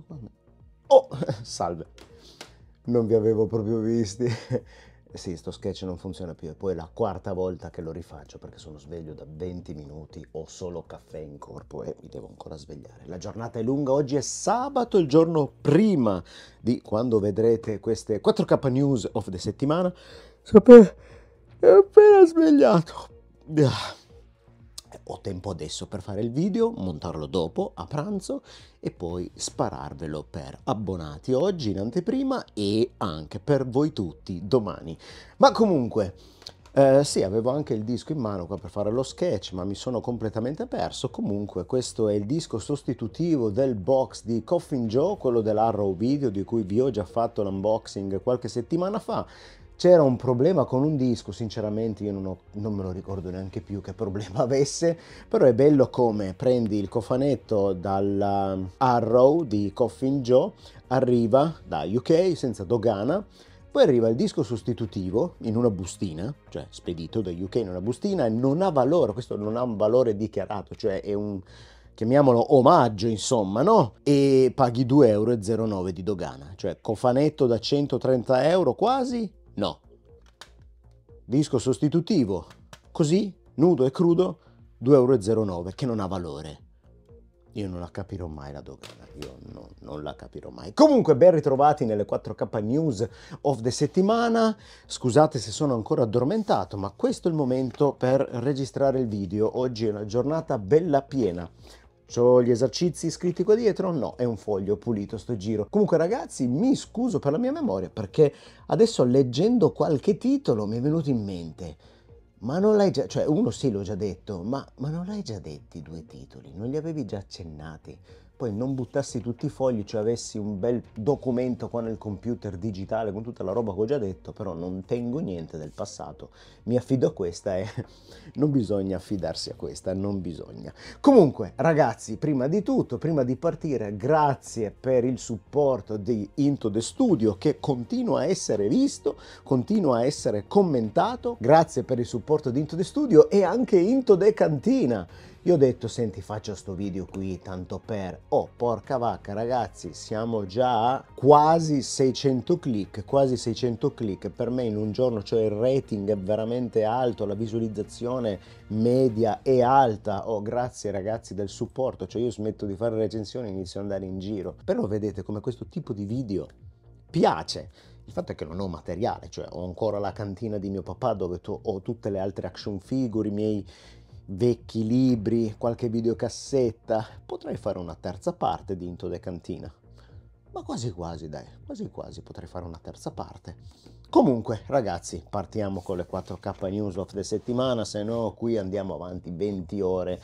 secondo. Oh, salve. Non vi avevo proprio visti. sì, sto sketch non funziona più e poi è la quarta volta che lo rifaccio perché sono sveglio da 20 minuti, ho solo caffè in corpo e mi devo ancora svegliare. La giornata è lunga, oggi è sabato, il giorno prima di quando vedrete queste 4K news of the settimana. Sono appena, appena svegliato. Ah ho tempo adesso per fare il video, montarlo dopo a pranzo e poi spararvelo per abbonati oggi in anteprima e anche per voi tutti domani. Ma comunque, eh, sì, avevo anche il disco in mano qua per fare lo sketch, ma mi sono completamente perso. Comunque, questo è il disco sostitutivo del box di Coffin Joe, quello dell'Arrow Video, di cui vi ho già fatto l'unboxing qualche settimana fa. C'era un problema con un disco, sinceramente io non, ho, non, me lo ricordo neanche più che problema avesse, però è bello come prendi il cofanetto dalla Arrow di Coffin Joe, arriva da UK senza dogana, poi arriva il disco sostitutivo in una bustina, cioè spedito da UK in una bustina, e non ha valore, questo non ha un valore dichiarato, cioè è un, chiamiamolo omaggio insomma, no? E paghi 2,09 euro di dogana, cioè cofanetto da 130 euro quasi No. Disco sostitutivo, così, nudo e crudo, 2,09 euro che non ha valore. Io non la capirò mai la dogana, io no, non la capirò mai. Comunque ben ritrovati nelle 4K News of the settimana. Scusate se sono ancora addormentato, ma questo è il momento per registrare il video. Oggi è una giornata bella piena. Ho gli esercizi scritti qua dietro? No, è un foglio pulito sto giro. Comunque ragazzi, mi scuso per la mia memoria perché adesso leggendo qualche titolo mi è venuto in mente ma non l'hai già, cioè uno sì l'ho già detto, ma, ma non l'hai già detto i due titoli, non li avevi già accennati poi non buttassi tutti i fogli, cioè avessi un bel documento qua nel computer digitale con tutta la roba che ho già detto, però non tengo niente del passato, mi affido a questa e non bisogna affidarsi a questa, non bisogna. Comunque ragazzi, prima di tutto, prima di partire, grazie per il supporto di Into the Studio che continua a essere visto, continua a essere commentato, grazie per il supporto di Into the Studio e anche Into the Cantina io ho detto senti faccio sto video qui tanto per, oh porca vacca ragazzi siamo già a quasi 600 click, quasi 600 click per me in un giorno, cioè il rating è veramente alto, la visualizzazione media è alta, oh grazie ragazzi del supporto, cioè io smetto di fare recensioni e inizio ad andare in giro, però vedete come questo tipo di video piace. Il fatto è che non ho materiale, cioè ho ancora la cantina di mio papà dove ho tutte le altre action figure, i miei vecchi libri, qualche videocassetta, potrei fare una terza parte di Into the Cantina. Ma quasi quasi, dai, quasi quasi potrei fare una terza parte. Comunque, ragazzi, partiamo con le 4K news of the settimana, se no qui andiamo avanti 20 ore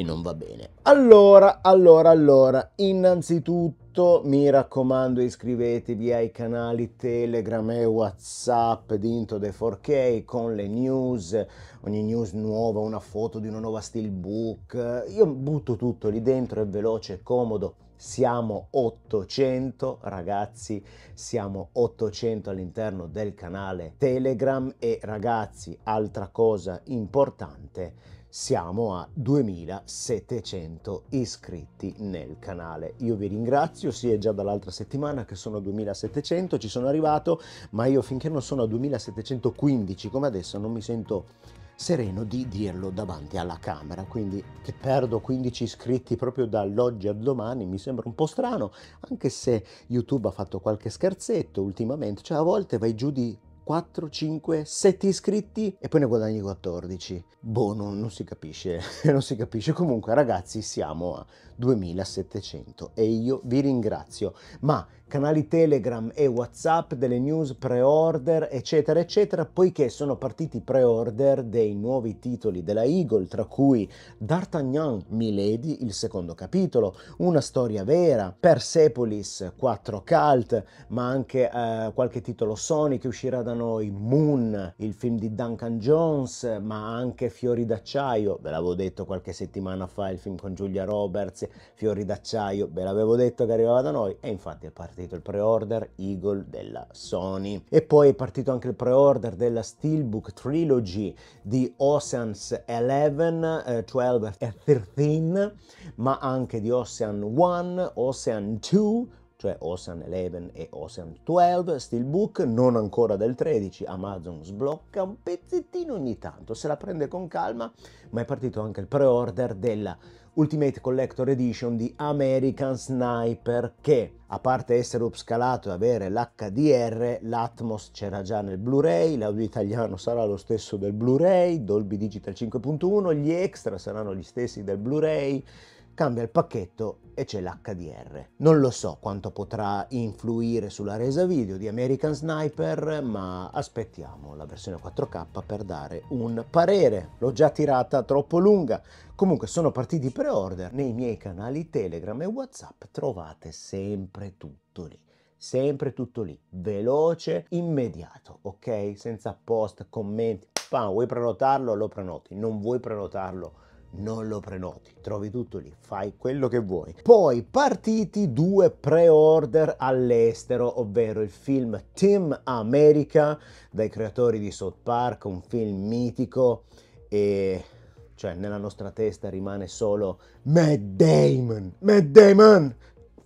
e non va bene. Allora, allora, allora, innanzitutto mi raccomando iscrivetevi ai canali Telegram e Whatsapp di Into the 4K con le news, ogni news nuova, una foto di una nuova steelbook, io butto tutto lì dentro, è veloce, è comodo. Siamo 800 ragazzi, siamo 800 all'interno del canale Telegram e ragazzi, altra cosa importante, siamo a 2700 iscritti nel canale. Io vi ringrazio, sì è già dall'altra settimana che sono a 2700, ci sono arrivato, ma io finché non sono a 2715 come adesso non mi sento sereno di dirlo davanti alla camera, quindi che perdo 15 iscritti proprio dall'oggi al domani mi sembra un po' strano, anche se YouTube ha fatto qualche scherzetto ultimamente, cioè a volte vai giù di 4, 5, 7 iscritti e poi ne guadagni 14. Boh, non, non si capisce, non si capisce. Comunque ragazzi siamo a 2700 e io vi ringrazio. Ma canali Telegram e WhatsApp delle news pre-order, eccetera, eccetera, poiché sono partiti pre-order dei nuovi titoli della Eagle, tra cui D'Artagnan Milady, il secondo capitolo, Una storia vera, Persepolis 4 Cult, ma anche eh, qualche titolo Sony che uscirà da noi, Moon, il film di Duncan Jones, ma anche Fiori d'acciaio, ve l'avevo detto qualche settimana fa, il film con Giulia Roberts, Fiori d'acciaio, ve l'avevo detto che arrivava da noi e infatti è partito partito il pre-order Eagle della Sony e poi è partito anche il pre-order della Steelbook Trilogy di Oceans 11, 12 eh, e 13, ma anche di Ocean 1, Ocean 2, cioè Ocean 11 e Ocean 12, Steelbook, non ancora del 13, Amazon sblocca un pezzettino ogni tanto, se la prende con calma, ma è partito anche il pre-order della Ultimate Collector Edition di American Sniper che, a parte essere upscalato e avere l'HDR, l'Atmos c'era già nel Blu-ray, l'audio italiano sarà lo stesso del Blu-ray, Dolby Digital 5.1, gli extra saranno gli stessi del Blu-ray, cambia il pacchetto e c'è l'HDR. Non lo so quanto potrà influire sulla resa video di American Sniper, ma aspettiamo la versione 4K per dare un parere. L'ho già tirata troppo lunga. Comunque sono partiti pre-order, nei miei canali Telegram e Whatsapp trovate sempre tutto lì sempre tutto lì, veloce, immediato, ok? Senza post, commenti, pam, vuoi prenotarlo, lo prenoti, non vuoi prenotarlo, non lo prenoti, trovi tutto lì, fai quello che vuoi. Poi partiti due pre-order all'estero, ovvero il film Team America dai creatori di South Park, un film mitico e cioè nella nostra testa rimane solo Mad Damon, Mad Damon,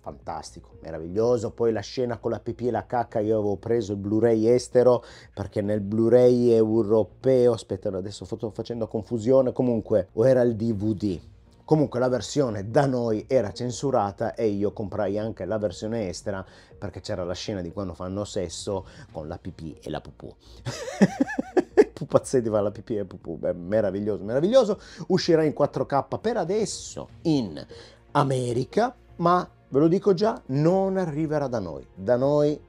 fantastico, meraviglioso. Poi la scena con la pipì e la cacca, io avevo preso il Blu-ray estero perché nel Blu-ray europeo, aspetta adesso sto facendo confusione, comunque, o era il DVD. Comunque la versione da noi era censurata e io comprai anche la versione estera perché c'era la scena di quando fanno sesso con la pipì e la pupù. pupazzetti va la pipì e pupù, Beh, meraviglioso, meraviglioso. Uscirà in 4K per adesso in America, ma ve lo dico già, non arriverà da noi. Da noi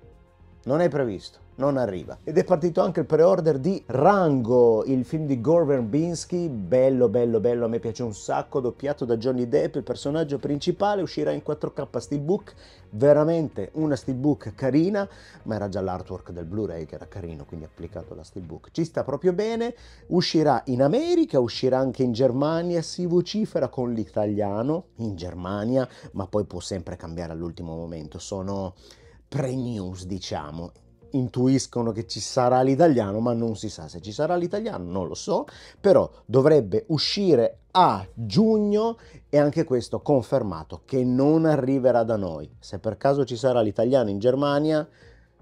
non è previsto non arriva. Ed è partito anche il pre-order di Rango, il film di Gore Verbinski, bello bello bello, a me piace un sacco, doppiato da Johnny Depp, il personaggio principale, uscirà in 4K steelbook, veramente una steelbook carina, ma era già l'artwork del Blu-ray che era carino, quindi applicato alla steelbook. Ci sta proprio bene, uscirà in America, uscirà anche in Germania, si vocifera con l'italiano in Germania, ma poi può sempre cambiare all'ultimo momento, sono pre-news diciamo intuiscono che ci sarà l'italiano, ma non si sa se ci sarà l'italiano, non lo so, però dovrebbe uscire a giugno e anche questo confermato che non arriverà da noi. Se per caso ci sarà l'italiano in Germania,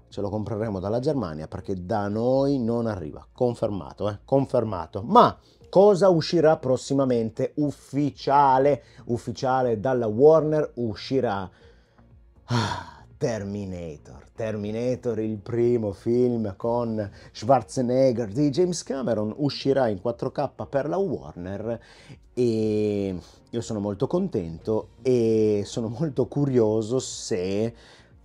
ce lo compreremo dalla Germania perché da noi non arriva, confermato, eh? confermato. Ma cosa uscirà prossimamente ufficiale, ufficiale dalla Warner uscirà ah Terminator. Terminator, il primo film con Schwarzenegger di James Cameron, uscirà in 4K per la Warner e io sono molto contento e sono molto curioso se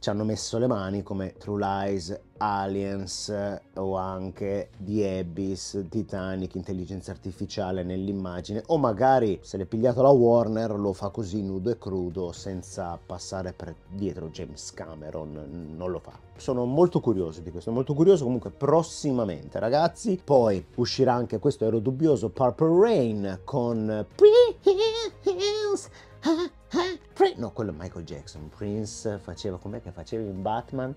ci hanno messo le mani come True Lies, Aliens eh, o anche The Abyss, Titanic, intelligenza artificiale nell'immagine o magari se l'è pigliato la Warner lo fa così nudo e crudo senza passare per dietro James Cameron, non lo fa. Sono molto curioso di questo, molto curioso comunque prossimamente ragazzi, poi uscirà anche questo ero dubbioso Purple Rain con Pre-Hills ah, no, quello è Michael Jackson, Prince faceva, com'è che faceva in Batman?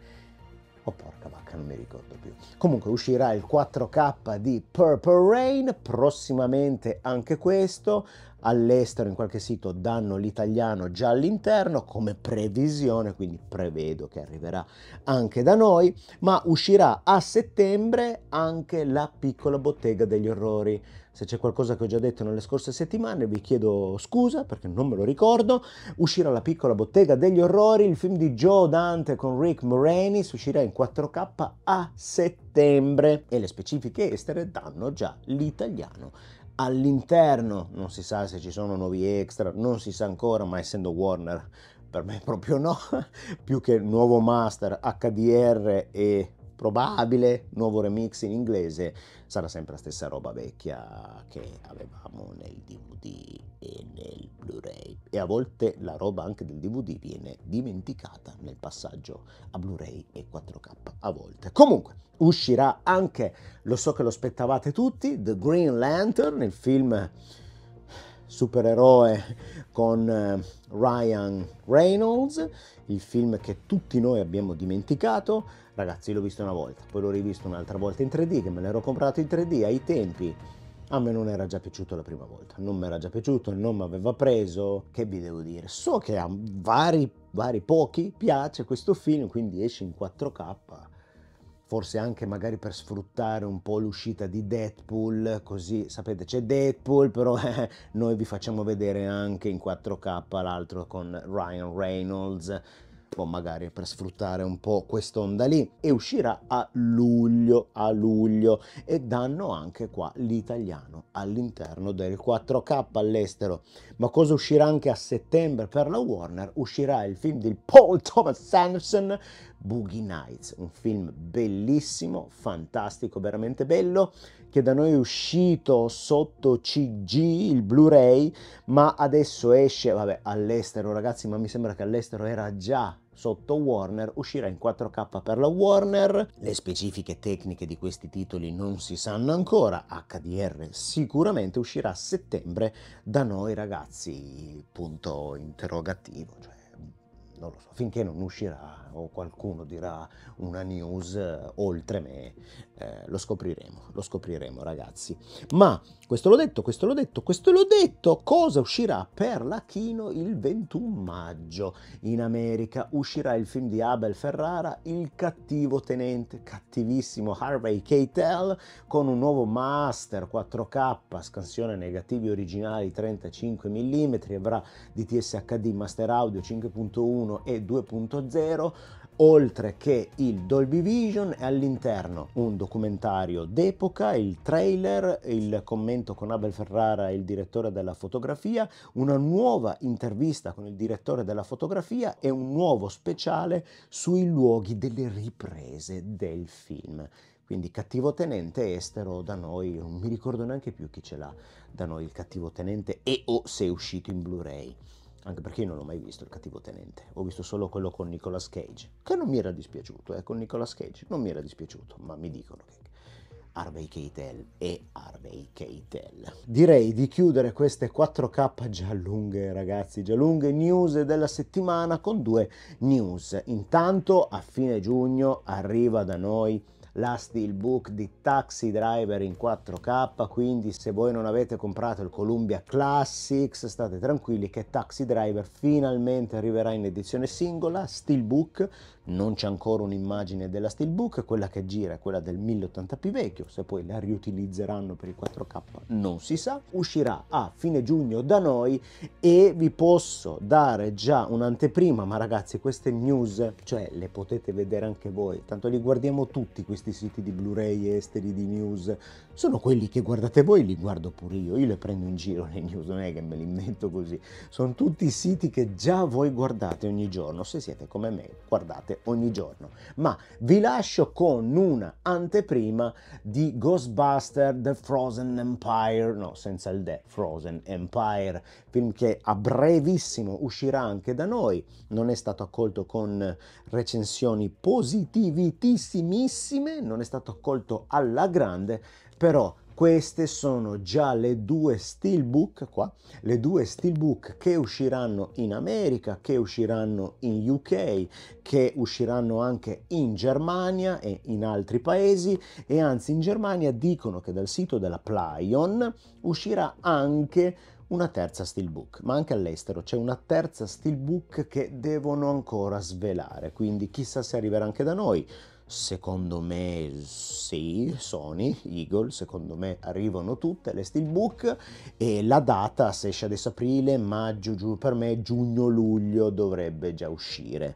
Oh porca vacca, non mi ricordo più. Comunque uscirà il 4K di Purple Rain, prossimamente anche questo all'estero in qualche sito danno l'italiano già all'interno come previsione, quindi prevedo che arriverà anche da noi, ma uscirà a settembre anche la piccola bottega degli orrori. Se c'è qualcosa che ho già detto nelle scorse settimane vi chiedo scusa perché non me lo ricordo. Uscirà la piccola bottega degli orrori, il film di Joe Dante con Rick Moranis uscirà in 4K a settembre e le specifiche estere danno già l'italiano all'interno, non si sa se ci sono nuovi extra, non si sa ancora, ma essendo Warner per me proprio no, più che nuovo master HDR e probabile nuovo remix in inglese sarà sempre la stessa roba vecchia che avevamo nel DVD e nel Blu-ray e a volte la roba anche del DVD viene dimenticata nel passaggio a Blu-ray e 4K a volte. Comunque uscirà anche, lo so che lo aspettavate tutti, The Green Lantern, il film supereroe con eh, Ryan Reynolds, il film che tutti noi abbiamo dimenticato. Ragazzi, l'ho visto una volta, poi l'ho rivisto un'altra volta in 3D, che me l'ero comprato in 3D ai tempi. A me non era già piaciuto la prima volta, non mi era già piaciuto, non mi aveva preso, che vi devo dire? So che a vari, vari pochi piace questo film, quindi esce in 4K forse anche magari per sfruttare un po' l'uscita di Deadpool, così sapete c'è Deadpool, però eh, noi vi facciamo vedere anche in 4K l'altro con Ryan Reynolds tempo magari per sfruttare un po' quest'onda lì e uscirà a luglio, a luglio e danno anche qua l'italiano all'interno del 4K all'estero. Ma cosa uscirà anche a settembre per la Warner? Uscirà il film di Paul Thomas Anderson Boogie Nights, un film bellissimo, fantastico, veramente bello, che da noi è uscito sotto CG, il Blu-ray, ma adesso esce, vabbè, all'estero ragazzi, ma mi sembra che all'estero era già sotto Warner, uscirà in 4K per la Warner, le specifiche tecniche di questi titoli non si sanno ancora, HDR sicuramente uscirà a settembre da noi ragazzi, punto interrogativo. Cioè non lo so, finché non uscirà o qualcuno dirà una news eh, oltre me, eh, lo scopriremo, lo scopriremo ragazzi. Ma questo l'ho detto, questo l'ho detto, questo l'ho detto, cosa uscirà per la Kino il 21 maggio in America? Uscirà il film di Abel Ferrara, Il cattivo tenente, cattivissimo Harvey Keitel, con un nuovo master 4K, scansione negativi originali 35 mm, avrà DTS HD Master Audio 5.1, 1 e 2.0 oltre che il Dolby Vision e all'interno un documentario d'epoca, il trailer, il commento con Abel Ferrara, il direttore della fotografia, una nuova intervista con il direttore della fotografia e un nuovo speciale sui luoghi delle riprese del film. Quindi cattivo tenente estero da noi, non mi ricordo neanche più chi ce l'ha da noi il cattivo tenente e o se è uscito in Blu-ray anche perché io non ho mai visto il cattivo tenente, ho visto solo quello con Nicolas Cage, che non mi era dispiaciuto, eh, con Nicolas Cage non mi era dispiaciuto, ma mi dicono che Harvey Keitel e Harvey Keitel. Direi di chiudere queste 4K già lunghe ragazzi, già lunghe news della settimana con due news. Intanto a fine giugno arriva da noi la steelbook di Taxi Driver in 4K, quindi se voi non avete comprato il Columbia Classics state tranquilli che Taxi Driver finalmente arriverà in edizione singola, steelbook, non c'è ancora un'immagine della Steelbook, quella che gira è quella del 1080p vecchio, se poi la riutilizzeranno per il 4K non si sa. Uscirà a fine giugno da noi e vi posso dare già un'anteprima, ma ragazzi queste news, cioè le potete vedere anche voi, tanto li guardiamo tutti questi siti di Blu-ray esteri, di news, sono quelli che guardate voi, li guardo pure io, io le prendo in giro le news, non è che me le invento così, sono tutti siti che già voi guardate ogni giorno, se siete come me guardate ogni giorno. Ma vi lascio con una anteprima di Ghostbuster The Frozen Empire, no, senza il The Frozen Empire, film che a brevissimo uscirà anche da noi, non è stato accolto con recensioni positivitissime, non è stato accolto alla grande, però queste sono già le due steelbook qua, le due steelbook che usciranno in America, che usciranno in UK, che usciranno anche in Germania e in altri paesi e anzi in Germania dicono che dal sito della Plyon uscirà anche una terza steelbook, ma anche all'estero c'è una terza steelbook che devono ancora svelare, quindi chissà se arriverà anche da noi. Secondo me sì, Sony, Eagle, secondo me arrivano tutte le steelbook e la data se esce adesso aprile, maggio, giù per me giugno-luglio dovrebbe già uscire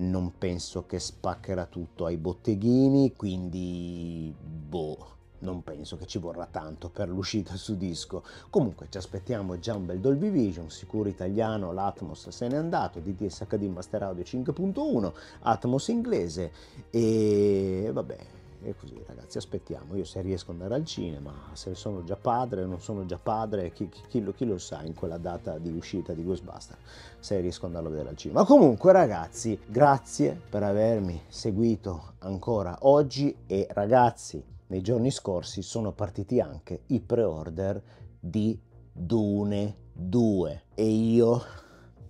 non penso che spaccherà tutto ai botteghini, quindi boh, non penso che ci vorrà tanto per l'uscita su disco. Comunque ci aspettiamo già un bel Dolby Vision, sicuro italiano, l'Atmos se n'è andato, DTS HD Master Audio 5.1, Atmos inglese e vabbè, e così ragazzi aspettiamo io se riesco ad andare al cinema se sono già padre o non sono già padre chi, chi, chi, lo, chi lo, sa in quella data di uscita di Ghostbuster se riesco ad andarlo a vedere al cinema comunque ragazzi grazie per avermi seguito ancora oggi e ragazzi nei giorni scorsi sono partiti anche i pre-order di Dune 2 e io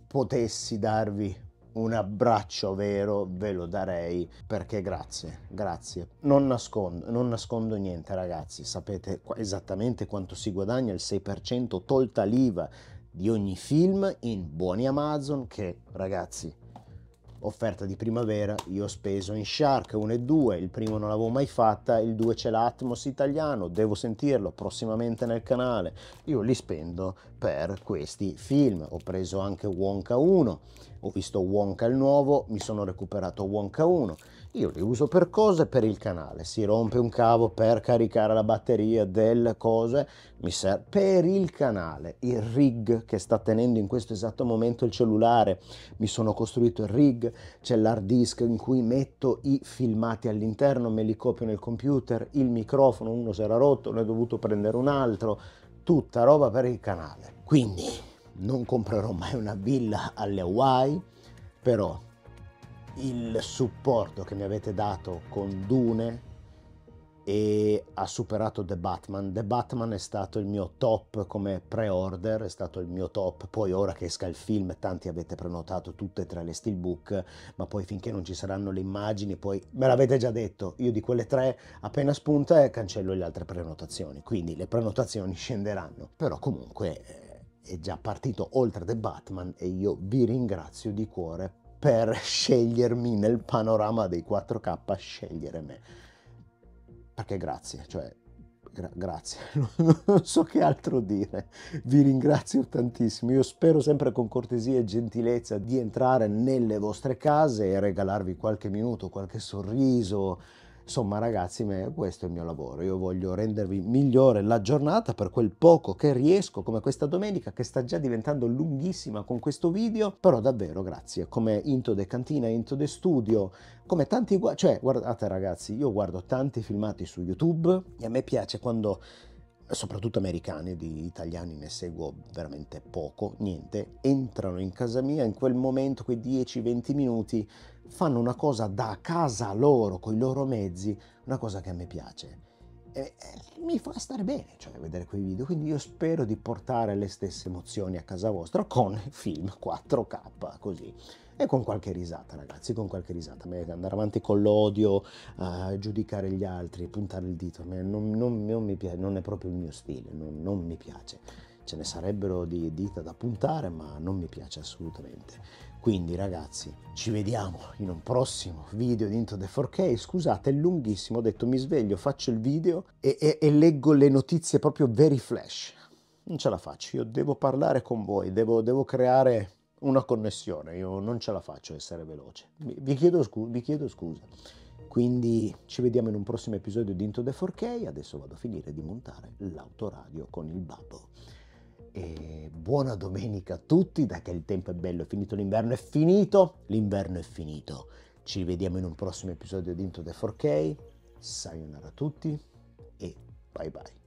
potessi darvi un abbraccio vero ve lo darei perché grazie, grazie. Non nascondo, non nascondo niente ragazzi, sapete esattamente quanto si guadagna il 6% tolta l'IVA di ogni film in buoni Amazon che ragazzi offerta di primavera, io ho speso in Shark 1 e 2, il primo non l'avevo mai fatta, il 2 c'è l'Atmos italiano, devo sentirlo prossimamente nel canale, io li spendo per questi film, ho preso anche Wonka 1, ho visto Wonka il nuovo, mi sono recuperato Wonka 1, io li uso per cose per il canale, si rompe un cavo per caricare la batteria delle cose, mi serve per il canale, il rig che sta tenendo in questo esatto momento il cellulare, mi sono costruito il rig, c'è l'hard disk in cui metto i filmati all'interno, me li copio nel computer, il microfono, uno si era rotto, ne ho dovuto prendere un altro, tutta roba per il canale. Quindi non comprerò mai una villa alle Hawaii, però il supporto che mi avete dato con Dune e ha superato The Batman. The Batman è stato il mio top come pre-order, è stato il mio top. Poi ora che esca il film, tanti avete prenotato tutte e tre le steelbook, ma poi finché non ci saranno le immagini, poi me l'avete già detto, io di quelle tre appena spunta e eh, cancello le altre prenotazioni, quindi le prenotazioni scenderanno. Però comunque eh, è già partito oltre The Batman e io vi ringrazio di cuore per scegliermi nel panorama dei 4K, scegliere me. Perché grazie, cioè Gra- grazie, non so che altro dire, vi ringrazio tantissimo, io spero sempre con cortesia e gentilezza di entrare nelle vostre case e regalarvi qualche minuto, qualche sorriso, Insomma ragazzi, questo è il mio lavoro, io voglio rendervi migliore la giornata per quel poco che riesco, come questa domenica che sta già diventando lunghissima con questo video, però davvero grazie, come Into the Cantina, Into the Studio, come tanti... cioè guardate ragazzi, io guardo tanti filmati su YouTube e a me piace quando soprattutto americani, di italiani ne seguo veramente poco, niente, entrano in casa mia in quel momento, quei 10-20 minuti fanno una cosa da casa loro, con i loro mezzi, una cosa che a me piace. E, e mi fa stare bene, cioè, vedere quei video, quindi io spero di portare le stesse emozioni a casa vostra con film 4K, così. E con qualche risata, ragazzi, con qualche risata. Andare avanti con l'odio, uh, giudicare gli altri, puntare il dito, non, non, non, mi piace, non è proprio il mio stile, non, non mi piace ce ne sarebbero di dita da puntare, ma non mi piace assolutamente. Quindi ragazzi, ci vediamo in un prossimo video di Into the 4K. Scusate, è lunghissimo, ho detto mi sveglio, faccio il video e, e, e leggo le notizie proprio very flash. Non ce la faccio, io devo parlare con voi, devo, devo creare una connessione, io non ce la faccio essere veloce. Vi chiedo, scu- vi chiedo scusa. Quindi ci vediamo in un prossimo episodio di Into the 4K. Adesso vado a finire di montare l'autoradio con il babbo. E buona domenica a tutti, da che il tempo è bello, è finito l'inverno, è finito, l'inverno è finito. Ci vediamo in un prossimo episodio di Into the 4K, sayonara a tutti e bye bye.